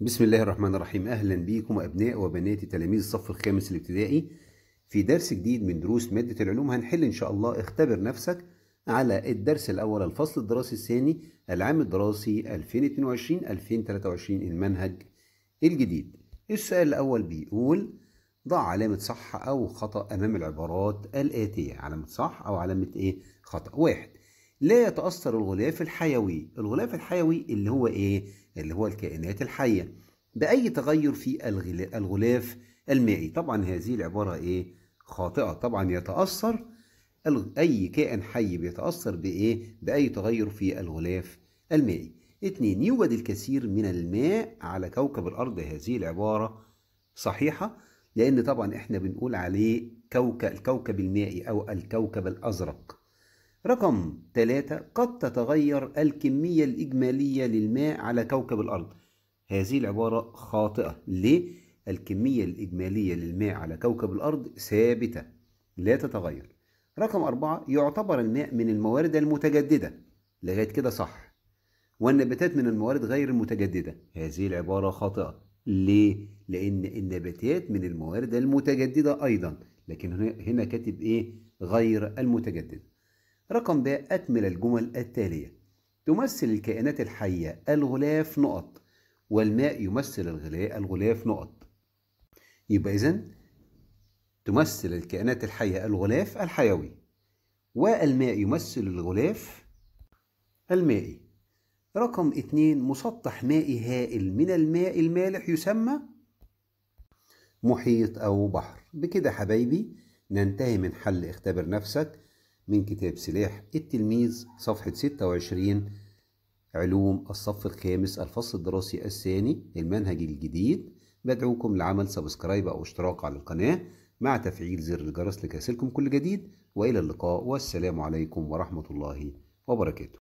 بسم الله الرحمن الرحيم اهلا بيكم ابناء وبنات تلاميذ الصف الخامس الابتدائي في درس جديد من دروس ماده العلوم هنحل ان شاء الله اختبر نفسك على الدرس الاول الفصل الدراسي الثاني العام الدراسي 2022 2023 المنهج الجديد السؤال الاول بيقول ضع علامه صح او خطا امام العبارات الاتيه علامه صح او علامه ايه خطا واحد لا يتأثر الغلاف الحيوي الغلاف الحيوي اللي هو إيه؟ اللي هو الكائنات الحية بأي تغير في الغلاف المائي طبعا هذه العبارة إيه؟ خاطئة طبعا يتأثر أي كائن حي بيتأثر بإيه؟ بأي تغير في الغلاف المائي اتنين يوجد الكثير من الماء على كوكب الأرض هذه العبارة صحيحة لأن طبعا إحنا بنقول عليه كوكب الكوكب المائي أو الكوكب الأزرق رقم ثلاثة قد تتغير الكمية الإجمالية للماء على كوكب الأرض هذه العبارة خاطئة ليه؟ الكمية الإجمالية للماء على كوكب الأرض ثابتة لا تتغير رقم أربعة يعتبر الماء من الموارد المتجددة لغاية كده صح والنباتات من الموارد غير المتجددة هذه العبارة خاطئة ليه؟ لأن النباتات من الموارد المتجددة أيضا لكن هنا كاتب إيه؟ غير المتجددة رقم ب أكمل الجمل التالية تمثل الكائنات الحية الغلاف نقط والماء يمثل الغلاف نقط يبقى إذن تمثل الكائنات الحية الغلاف الحيوي والماء يمثل الغلاف المائي رقم اتنين مسطح مائي هائل من الماء المالح يسمى محيط أو بحر بكده حبايبي ننتهي من حل اختبر نفسك من كتاب سلاح التلميذ صفحة 26 علوم الصف الخامس الفصل الدراسي الثاني المنهج الجديد بدعوكم لعمل سبسكرايب أو اشتراك على القناة مع تفعيل زر الجرس لكاسلكم كل جديد وإلى اللقاء والسلام عليكم ورحمة الله وبركاته